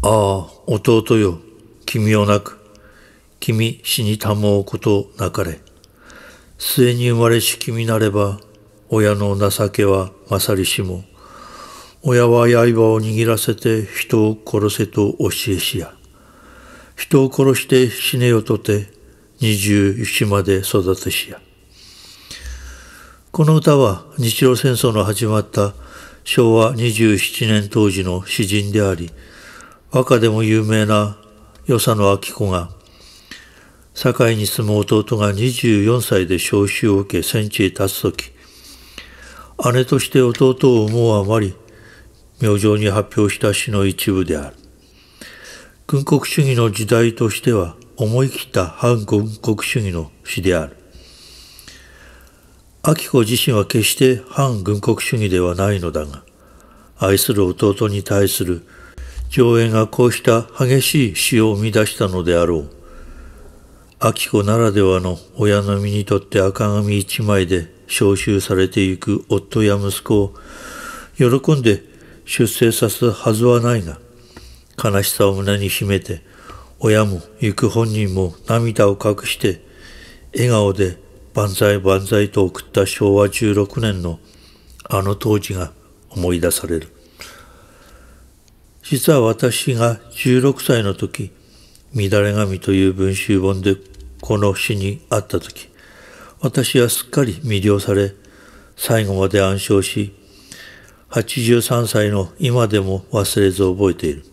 ああ、弟よ、君を亡く、君死にたもうことなかれ。末に生まれし君なれば、親の情けは勝りしも、親は刃を握らせて人を殺せと教えしや。人を殺して死ねよとて、二十一まで育てしや。この歌は日露戦争の始まった昭和27年当時の詩人であり、和歌でも有名な与謝野明子が、堺に住む弟が24歳で召集を受け戦地へ立つ時、姉として弟を思うあまり、明星に発表した詩の一部である。軍国主義の時代としては、思い切った反軍国主義の詩である。明子自身は決して反軍国主義ではないのだが、愛する弟に対する上映がこうした激しい詩を生み出したのであろう。秋子ならではの親の身にとって赤紙一枚で召集されていく夫や息子を喜んで出征さすはずはないが、悲しさを胸に秘めて、親も行く本人も涙を隠して、笑顔で万歳万歳と送った昭和16年のあの当時が思い出される。実は私が16歳の時、乱れ神という文集本でこの詩に会った時、私はすっかり魅了され、最後まで暗唱し、83歳の今でも忘れず覚えている。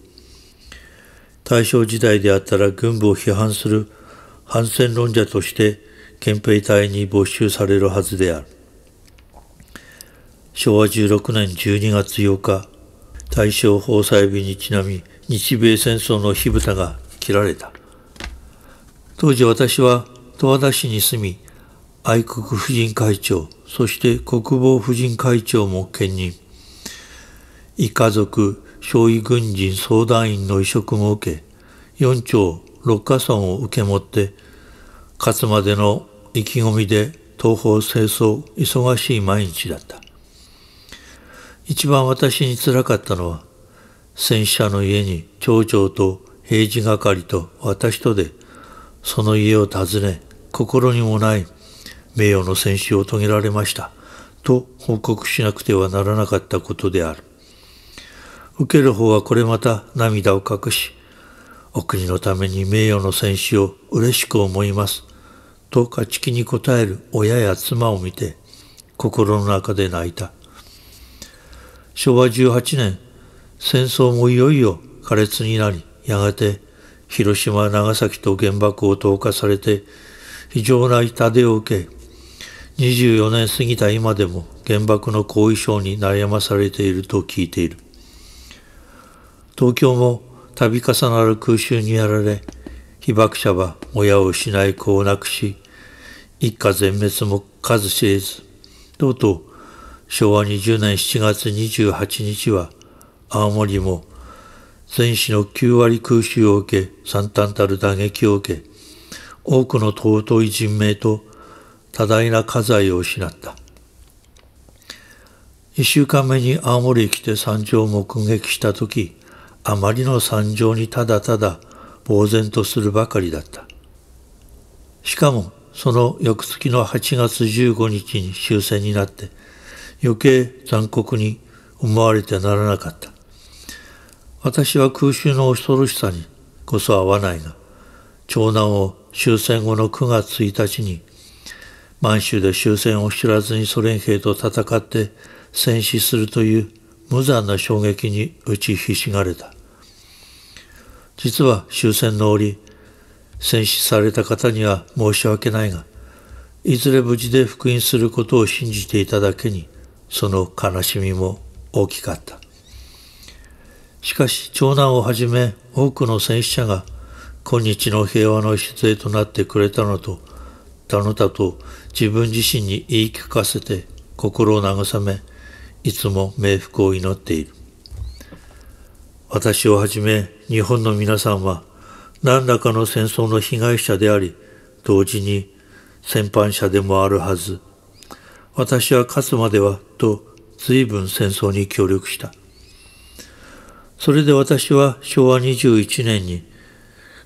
大正時代であったら軍部を批判する反戦論者として憲兵隊に没収されるはずである。昭和16年12月8日、大正法裁日にちなみ日米戦争の火蓋が切られた。当時私は十和田市に住み、愛国婦人会長、そして国防婦人会長も兼任。異家族、少尉軍人相談員の移植も受け、四町六家村を受け持って、勝つまでの意気込みで東方清掃忙しい毎日だった。一番私につらかったのは、戦死者の家に町長と平治係と私とで、その家を訪ね、心にもない名誉の戦死を遂げられました、と報告しなくてはならなかったことである。受ける方はこれまた涙を隠し、お国のために名誉の戦死を嬉しく思います、と勝ち気に答える親や妻を見て、心の中で泣いた。昭和18年、戦争もいよいよ苛烈になり、やがて広島、長崎と原爆を投下されて、非常な痛手を受け、24年過ぎた今でも原爆の後遺症に悩まされていると聞いている。東京も度重なる空襲にやられ、被爆者は親を失い子を亡くし、一家全滅も数知れず、とうとう昭和20年7月28日は、青森も全市の9割空襲を受け、惨憺たる打撃を受け、多くの尊い人命と多大な家財を失った。一週間目に青森へ来て惨状を目撃したとき、あまりの惨状にただただ呆然とするばかりだった。しかも、その翌月の8月15日に終戦になって、余計残酷に思われてならなかった。私は空襲の恐ろしさにこそ合わないが、長男を終戦後の9月1日に、満州で終戦を知らずにソ連兵と戦って戦死するという無残な衝撃に打ちひしがれた。実は終戦の折、戦死された方には申し訳ないが、いずれ無事で復員することを信じていただけに、その悲しみも大きかった。しかし、長男をはじめ多くの戦死者が今日の平和の礎となってくれたのと、他の他と自分自身に言い聞かせて心を慰め、いつも冥福を祈っている。私をはじめ日本の皆さんは何らかの戦争の被害者であり、同時に戦犯者でもあるはず私は勝つまではと随分戦争に協力した。それで私は昭和21年に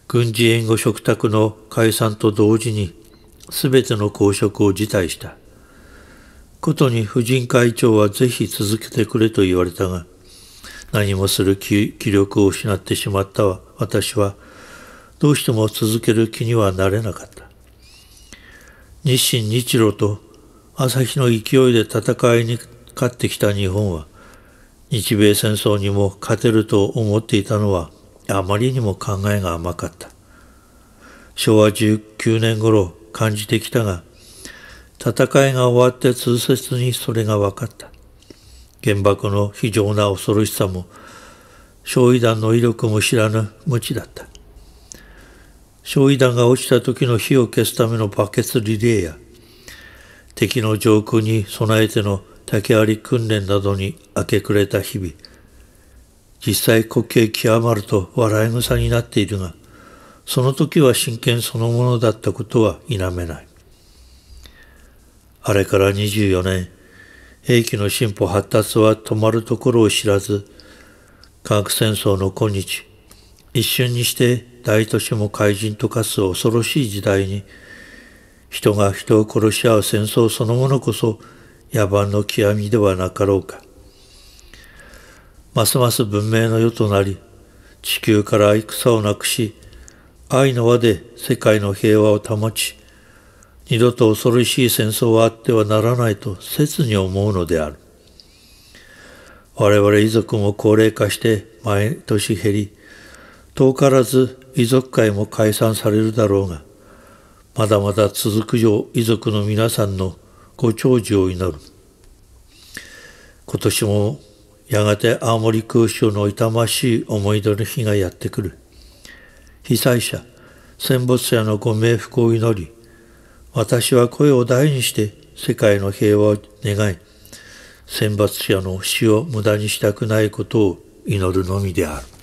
軍事援護嘱託の解散と同時に全ての公職を辞退した。ことに婦人会長はぜひ続けてくれと言われたが、何もする気力を失ってしまった私は、どうしても続ける気にはなれなかった。日清日露と朝日の勢いで戦いに勝ってきた日本は、日米戦争にも勝てると思っていたのは、あまりにも考えが甘かった。昭和19年頃感じてきたが、戦いが終わって痛切にそれが分かった。原爆の非常な恐ろしさも、焼夷弾の威力も知らぬ無知だった。焼夷弾が落ちた時の火を消すためのバケツリレーや、敵の上空に備えての竹あり訓練などに明け暮れた日々。実際滑稽極まると笑い草になっているが、その時は真剣そのものだったことは否めない。あれから24年、兵器の進歩発達は止まるところを知らず、科学戦争の今日、一瞬にして大都市も怪人と化す恐ろしい時代に人が人を殺し合う戦争そのものこそ野蛮の極みではなかろうか。ますます文明の世となり、地球から戦をなくし、愛の輪で世界の平和を保ち、二度と恐ろしい戦争はあってはならないと切に思うのである。我々遺族も高齢化して毎年減り、遠からず遺族会も解散されるだろうが、まだまだ続くよう遺族の皆さんのご長寿を祈る。今年もやがて青森空襲の痛ましい思い出の日がやってくる。被災者、戦没者のご冥福を祈り、私は声を大にして世界の平和を願い、戦没者の死を無駄にしたくないことを祈るのみである。